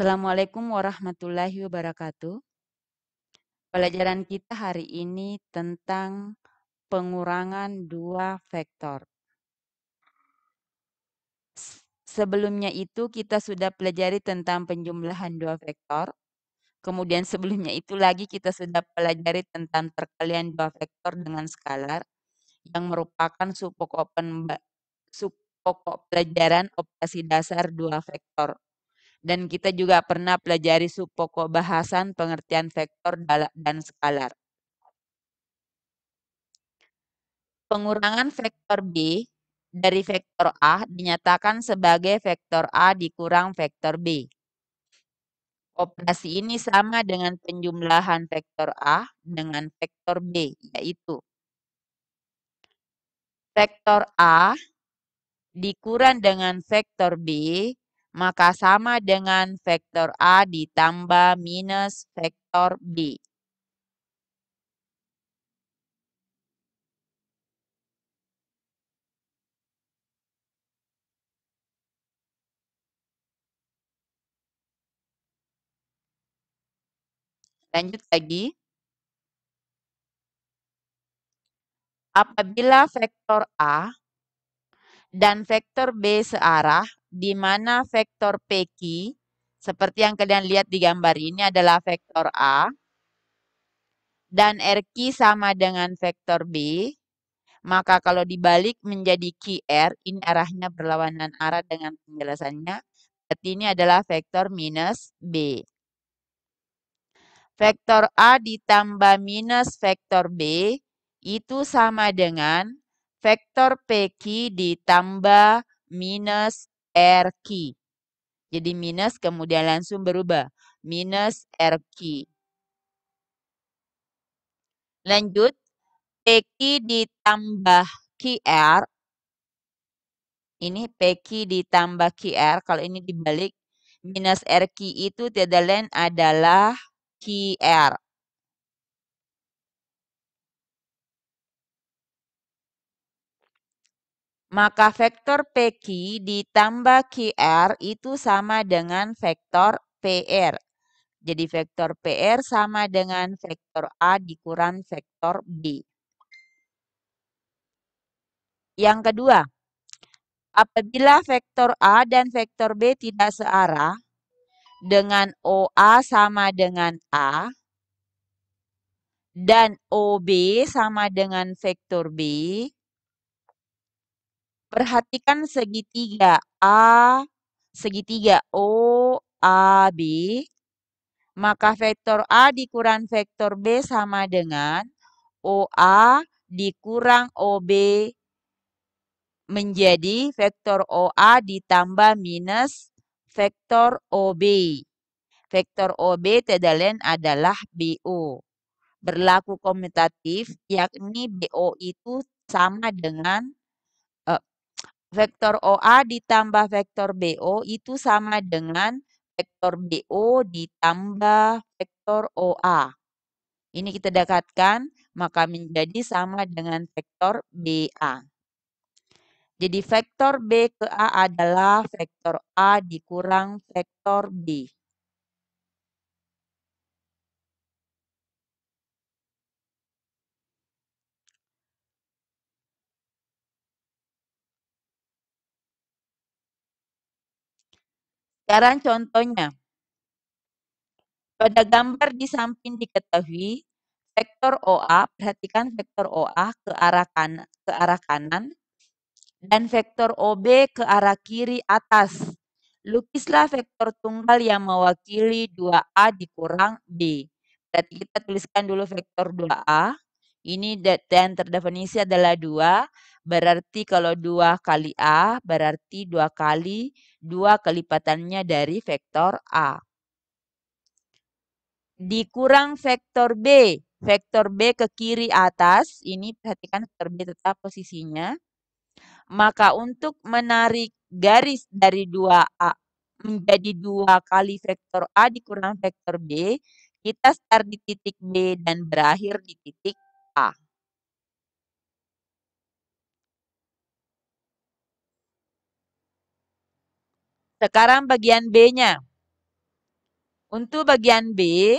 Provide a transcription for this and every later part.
Assalamualaikum warahmatullahi wabarakatuh. Pelajaran kita hari ini tentang pengurangan dua vektor. Sebelumnya itu kita sudah pelajari tentang penjumlahan dua vektor. Kemudian sebelumnya itu lagi kita sudah pelajari tentang perkalian dua vektor dengan skalar yang merupakan sub pokok pelajaran operasi dasar dua vektor dan kita juga pernah pelajari sub pokok bahasan pengertian vektor dan skalar. Pengurangan vektor B dari vektor A dinyatakan sebagai vektor A dikurang vektor B. Operasi ini sama dengan penjumlahan vektor A dengan vektor B, yaitu vektor A dikurang dengan vektor B maka sama dengan vektor A ditambah minus vektor B. Lanjut lagi. Apabila vektor A dan vektor B searah, di mana vektor PQ seperti yang kalian lihat di gambar ini adalah vektor A dan RQ sama dengan vektor B, maka kalau dibalik menjadi QR, ini arahnya berlawanan arah dengan penjelasannya, berarti ini adalah vektor minus B. Vektor A ditambah minus vektor B itu sama dengan vektor PQ ditambah minus RQ. Jadi minus kemudian langsung berubah. Minus RQ. Lanjut. PQ ditambah QR. Ini PQ ditambah QR. Kalau ini dibalik. Minus RQ itu tidak lain adalah QR. Maka vektor PQ ditambah QR itu sama dengan vektor PR. Jadi vektor PR sama dengan vektor A dikurang vektor B. Yang kedua, apabila vektor A dan vektor B tidak searah, dengan OA sama dengan A, dan OB sama dengan vektor B, Perhatikan segitiga A, segitiga O, A, B. Maka vektor A dikurang vektor B sama dengan OA dikurang OB menjadi vektor OA ditambah minus vektor OB. Vektor OB tidak lain adalah BO. Berlaku komutatif, yakni BO itu sama dengan vektor OA ditambah vektor BO itu sama dengan vektor BO ditambah vektor OA. Ini kita dekatkan, maka menjadi sama dengan vektor BA. Jadi vektor B ke A adalah vektor A dikurang vektor B. Sekarang contohnya. Pada gambar di samping diketahui, vektor OA, perhatikan vektor OA ke arah kan ke arah kanan dan vektor OB ke arah kiri atas. Lukislah vektor tunggal yang mewakili 2A dikurang B. Berarti kita tuliskan dulu vektor 2A. Ini dan terdefinisi adalah 2. Berarti kalau 2 kali A berarti 2 kali dua kelipatannya dari vektor A. Dikurang vektor B. Vektor B ke kiri atas. Ini perhatikan vektor B tetap posisinya. Maka untuk menarik garis dari 2A menjadi dua kali vektor A dikurang vektor B, kita start di titik B dan berakhir di titik A. Sekarang bagian B-nya. Untuk bagian B,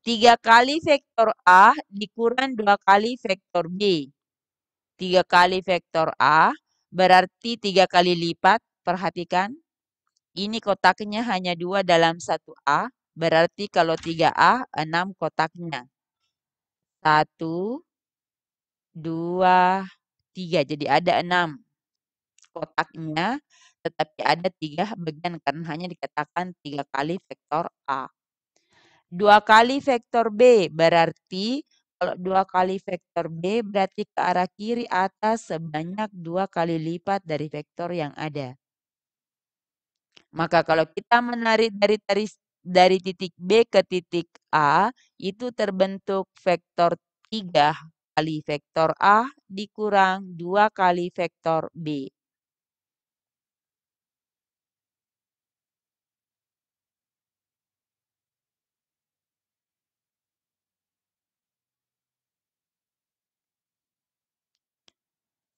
3 kali vektor A dikurang 2 kali vektor B. 3 kali vektor A berarti 3 kali lipat. Perhatikan, ini kotaknya hanya 2 dalam 1A. Berarti kalau 3A, 6 kotaknya. 1, 2, 3. Jadi ada 6 kotaknya, tetapi ada tiga bagian kan? hanya dikatakan tiga kali vektor A. Dua kali vektor B berarti kalau dua kali vektor B berarti ke arah kiri atas sebanyak dua kali lipat dari vektor yang ada. Maka kalau kita menarik dari dari titik B ke titik A, itu terbentuk vektor tiga kali vektor A dikurang dua kali vektor B.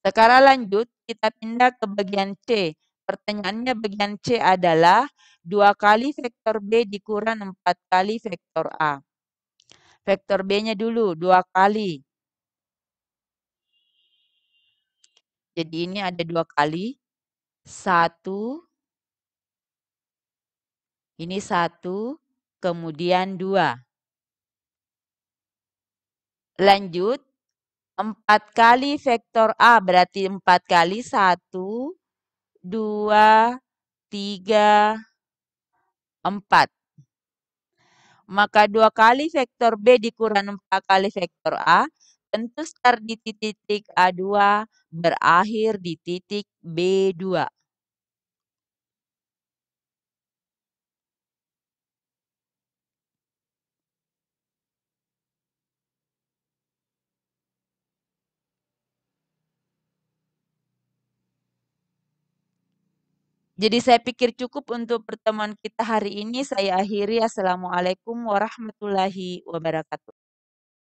Sekarang lanjut, kita pindah ke bagian C. Pertanyaannya bagian C adalah 2 kali vektor B dikurang 4 kali vektor A. Vektor B-nya dulu, 2 kali. Jadi ini ada 2 kali. 1, ini 1, kemudian 2. Lanjut, 4 kali vektor A berarti 4 kali 1, 2, 3, 4. Maka 2 kali vektor B dikurang 4 kali vektor A tentu start di titik A2 berakhir di titik B2. Jadi saya pikir cukup untuk pertemuan kita hari ini. Saya akhiri. Assalamualaikum warahmatullahi wabarakatuh.